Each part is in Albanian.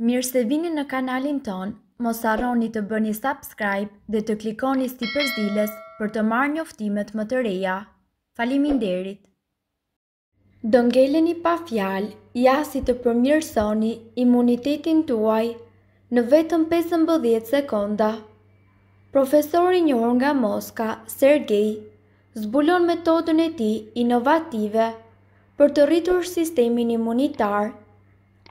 Mirë se vini në kanalin ton, mos arroni të bëni subscribe dhe të klikoni si përzdiles për të marrë njoftimet më të reja. Falimin derit! Do ngeleni pa fjal, ja si të përmjërsoni imunitetin tuaj në vetëm 15 sekonda. Profesori njërë nga Moska, Sergej, zbulon metodën e ti inovative për të rritur sistemin imunitarë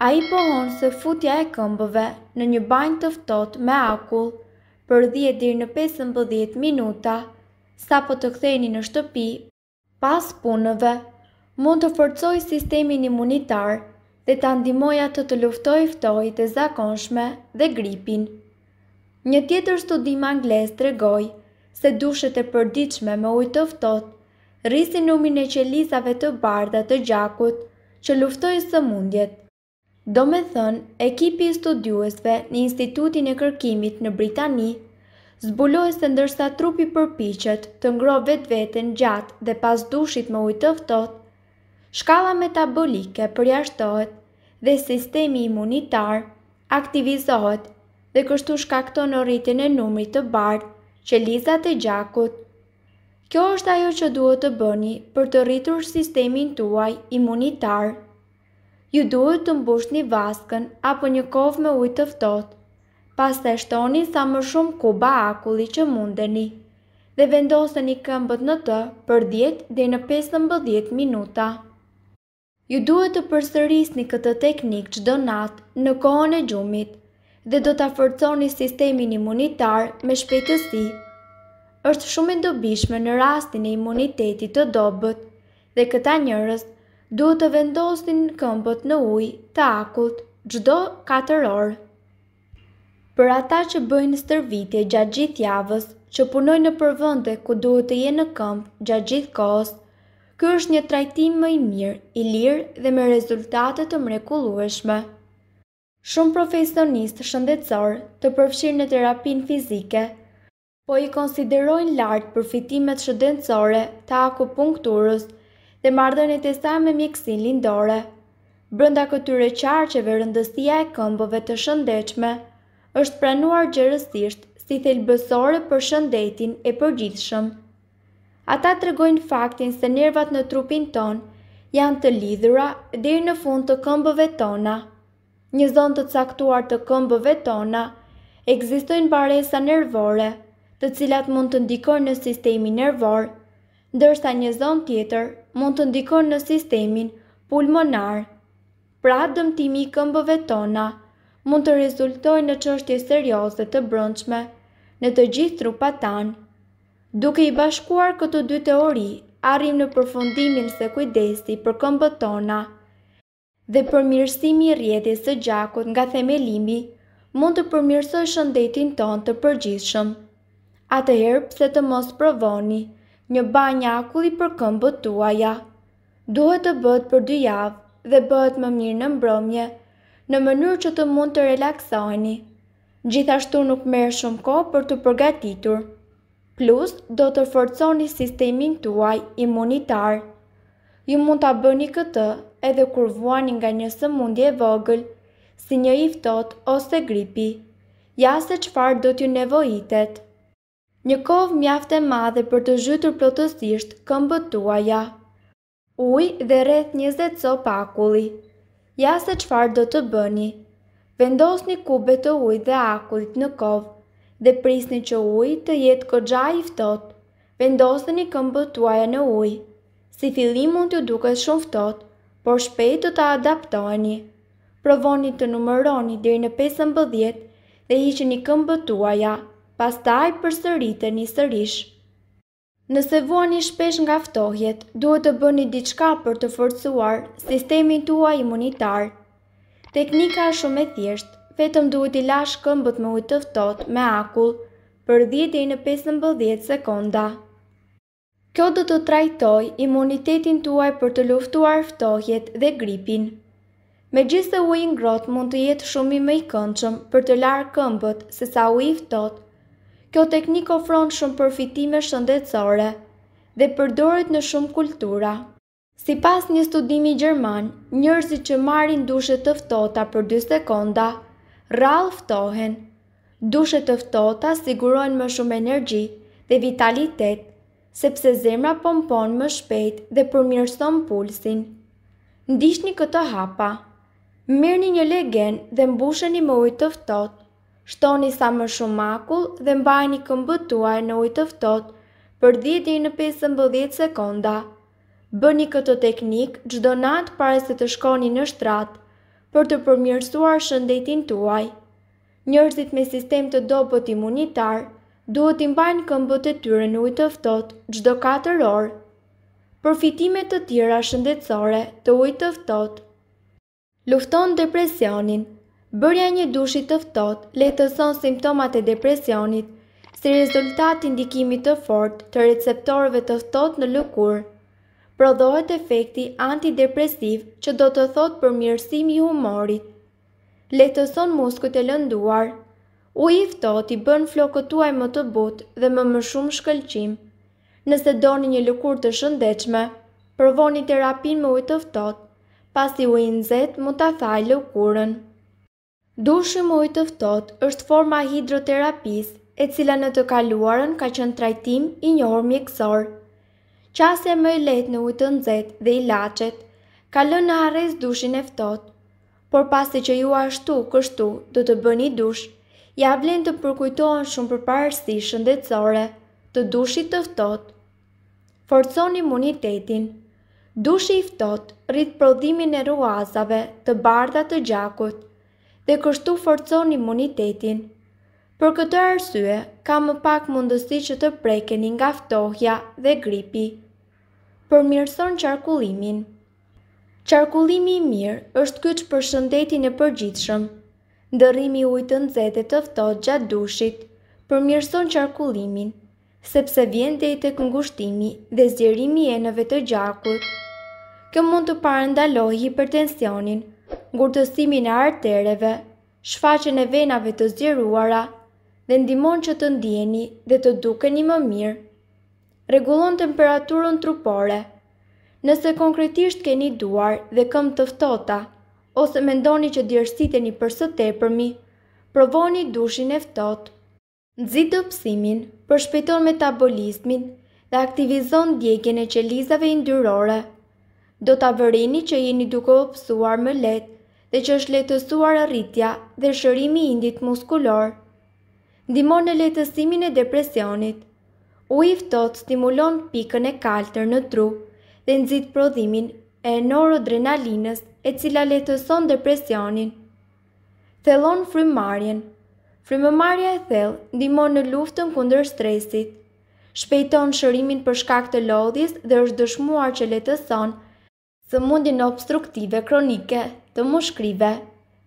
A i pohon se futja e këmbëve në një banjë tëftot me akull për 10 dhe në 15 minuta, sa po të ktheni në shtëpi, pas punëve, mund të forcoj sistemin imunitar dhe të andimoja të të luftoj ftoj të zakonshme dhe gripin. Një tjetër studim angles të regoj se dushet e përdiqme me ujtë të ftoj rrisin numin e qelizave të bardha të gjakut që luftojnë së mundjet. Do me thënë, ekipi i studiuesve në institutin e kërkimit në Britani, zbuloj se ndërsa trupi përpichet të ngro vetë vetën gjatë dhe pas dushit më ujtëftot, shkala metabolike përjashtohet dhe sistemi imunitar aktivizohet dhe kështu shkakton në rritin e numrit të bardë që lizat e gjakut. Kjo është ajo që duhet të bëni për të rritur sistemin tuaj imunitar ju duhet të mbushni vaskën apo një kovë me ujtë tëftot. Pas të shtoni sa më shumë kuba akulli që mundeni dhe vendoseni këmbët në të për 10 dhe në 15 minuta. Ju duhet të përsërisni këtë teknik do natë në kohën e gjumit dhe do të afërconi sistemin imunitar me shpetësi. është shumë e dobishme në rastin e imunitetit të dobët dhe këta njërës duhet të vendosin këmpët në uj të akut gjdo 4 orë. Për ata që bëjnë stërvitje gjatë gjithë javës, që punojnë në përvënde ku duhet të jenë në këmpë gjatë gjithë kohës, kjo është një trajtim më i mirë, i lirë dhe me rezultate të mrekulueshme. Shumë profesionistë shëndetësor të përfshirë në terapinë fizike, po i konsiderojnë lartë përfitimet shëndetësore të akupunkturës dhe mardhën e sa me mjekësin lindore. Brënda këtyre qarqeve rëndësia e këmbëve të shëndechme, është pranuar gjërësisht si thelbësore për shëndetin e përgjithshëm. Ata të regojnë faktin se nervat në trupin ton janë të lidhura dhe në fund të këmbëve tona. Një zonë të caktuar të këmbëve tona, egzistojnë baresa nervore, të cilat mund të ndikojnë në sistemi nervorë, ndërsa një zonë tjetër mund të ndikon në sistemin pulmonar. Pra dëmtimi i këmbëve tona mund të rezultoj në qështje serioze të brëndshme në të gjithë trupa tanë. Duke i bashkuar këto dy teori, arrim në përfundimin se kujdesi për këmbët tona dhe përmirësimi i rjeti së gjakut nga themelimi mund të përmirësoj shëndetin ton të përgjithshëm. Atëherë pse të mos provoni? një banjë akulli për këmbët tuaja. Duhet të bëhet për dy javë dhe bëhet më mirë në mbrëmje, në mënyrë që të mund të relaksoheni. Gjithashtu nuk merr shumë kohë për të përgatitur. Plus, do të forconi sistemin tuaj imunitar. Ju mund të bëni këtë edhe kur vuani nga një sëmundje e vogël, si një iftot ose gripi, Ja se qëfar do t'ju nevojitet. Një kovë mjaftë e madhe për të zhytur plotësisht këmbët tuaja. Uj dhe rreth 20 co pakulli. Ja se qfar do të bëni. Vendos një kube të uj dhe akullit në kovë dhe prisni që uj të jetë këgja i fëtot. Vendos një këmbët tuaja në uj. Si fillim mund të duket shumë fëtot, por shpejt të të adaptojni. Provoni të numëroni dhe në 15 dhe ishë një këmbët tuaja pastaj e një sërish. Nëse vuani shpesh nga ftohjet, duhet të bëni diçka për të forcuar sistemin tua imunitar. Teknika është shumë e thjeshtë, vetëm duhet i lash këmbët me ujtë të ftohtë me akull për 10 dhe në 15 sekonda. Kjo do të trajtoj imunitetin tuaj për të luftuar ftohjet dhe gripin. Me gjithë se ujë ngrot mund të jetë shumë i me i këndshëm për të larë këmbët se sa ujë i ftohtë Kjo teknik ofron shumë përfitime shëndetësore dhe përdoret në shumë kultura. Si pas një studimi gjerman, njërësi që marin dushe të për 2 sekonda, rralë ftohen. Dushe tëftota ftota sigurojnë më shumë energji dhe vitalitet, sepse zemra pompon më shpejt dhe përmirëson pulsin. Ndishni këto hapa. Mirni një legen dhe mbusheni më ujtë të shtoni sa më shumë makull dhe mbajni këmbët tuaj në ujë të ftohtë për 10 deri në 15 sekonda. Bëni këtë teknik çdo natë para se të shkoni në shtrat për të përmirësuar shëndetin tuaj. Njerëzit me sistem të dobët imunitar duhet të mbajnë këmbët e tyre në ujë të ftohtë çdo 4 orë. Përfitime të tjera shëndetësore të ujit të ftohtë. Lufton depresionin. Bërja një dushi të ftohtë lehtëson simptomat e depresionit, si rezultat i ndikimit të fortë të receptorëve të ftohtë në lukur, Prodhohet efekti antidepresiv që do të thotë përmirësimi i humorit. Lehtëson muskujt e lënduar. Uji i ftohtë i bën flokët tuaj më të butë dhe më më shumë shkëlqim. Nëse doni një lukur të shëndetshme, provoni terapinë me ujë të ftohtë. Pasi uji i nxehtë, mund ta thaj lëkurën. Dushë më të tëftot është forma hidroterapis e cila në të kaluarën ka qënë trajtim i njohër mjekësor. Qase më i letë në ujtë nëzet dhe i lachet, ka lënë në hares dushin e ftot, por pasi që ju ashtu kështu do të bëni dush, ja vlen të përkujtohen shumë për parësi shëndetësore të dushit të ftot. Forcon imunitetin Dushi i ftot rritë prodhimin e ruazave të bardha të gjakut, dhe kështu forcon imunitetin. Për këtë arsye, ka më pak mundësi që të prekeni nga ftohja dhe gripi. Përmirëson qarkullimin. Qarkullimi i mirë është kyç për shëndetin e përgjithshëm. Ndërrimi i ujit të nxehtë të ftohtë gjatë dushit përmirëson qarkullimin, sepse vjen deri tek ngushtimi dhe zgjerimi i enëve të gjakut. Kjo mund të parandalojë hipertensionin, ngurtësimin e artereve, shfaqen e venave të zjeruara dhe ndihmon që të ndiheni dhe të dukeni më mirë. Rregullon temperaturën trupore. Nëse konkretisht keni duar dhe këmbë të ftohta ose mendoni që djersiteni për së tepërmi, provoni dushin e ftohtë. Nxit dobësimin, përshpejton metabolizmin dhe aktivizon djegjen e qelizave yndyrore do të avërini që jeni duke u pësuar më letë dhe që është letësuar rritja dhe shërimi indit muskulor. Dimon në letësimin e depresionit. U iftot stimulon pikën e kalter në tru dhe nëzit prodhimin e noradrenalinës e cila letëson depresionin. Thelon frymarjen. Frymëmarja e thellë ndihmon në luftën kundër stresit. Shpejton shërimin për shkak të lodhjes dhe është dëshmuar që letëson së mundin obstruktive kronike të mushkrive,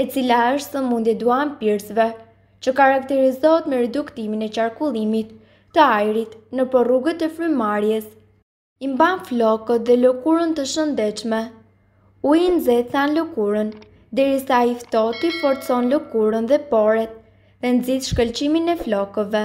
e cila është së mundi duan pirsve, që karakterizohet me reduktimin e qarkullimit të ajrit në porrugët e frymarjes, imban flokët dhe lëkurën të shëndechme, u i nëzetë than lëkurën, deri sa i forcon lëkurën dhe poret dhe nëzit shkëlqimin e flokëve.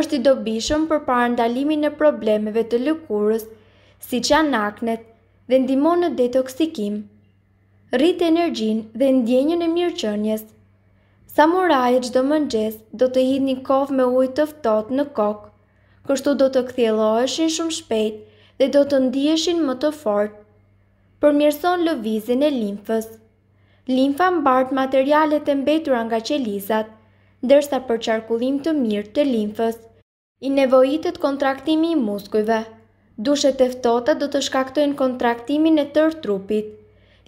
është i dobishëm për parëndalimin e problemeve të lëkurës, si që anaknet, dhe ndimon në detoksikim, rrit energjin dhe ndjenjën e mirëqënjes. Samuraje gjdo mëngjes do të hidh një kov me ujtë të në kokë, kështu do të kthjeloheshin shumë shpejt dhe do të ndieshin më të fort. Përmjerëson lëvizin e limfës. Limfa mbart materialet e mbetura nga qelizat, ndërsa për qarkullim të mirë të limfës, i nevojitet kontraktimi i muskujve. Dushet e ftohta do të shkaktojnë kontraktimin e tërë trupit.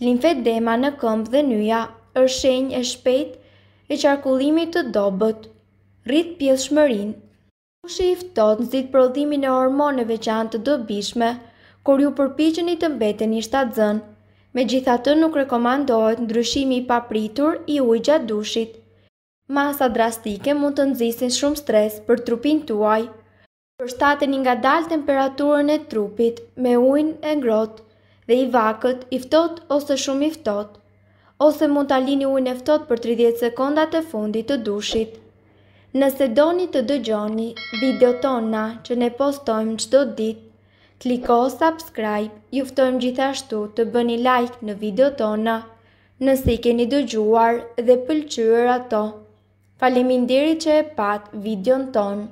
Limfedema në këmbë dhe nyja është shenjë e shpejt e qarkullimit të dobët. Rrit pjellshmërin. Dushi i ftohtë nxit prodhimin e hormoneve që janë të dobishme kur ju përpiqeni të mbeteni shtatzën. Megjithatë nuk rekomandohet ndryshimi i papritur i ujit gjatë dushit. Masa drastike mund të nëzisin shumë stres për trupin tuaj përshtateni nga dalë temperaturën e trupit me ujnë e ngrot dhe i vakët i ftot ose shumë i ftot, ose mund të alini ujnë e ftot për 30 sekundat e fundit të dushit. Nëse doni të dëgjoni video tona që ne postojmë qdo dit, kliko subscribe, juftojmë gjithashtu të bëni like në video tona, nëse i keni dëgjuar dhe pëlqyër ato. Falimin diri që e pat videon tonë.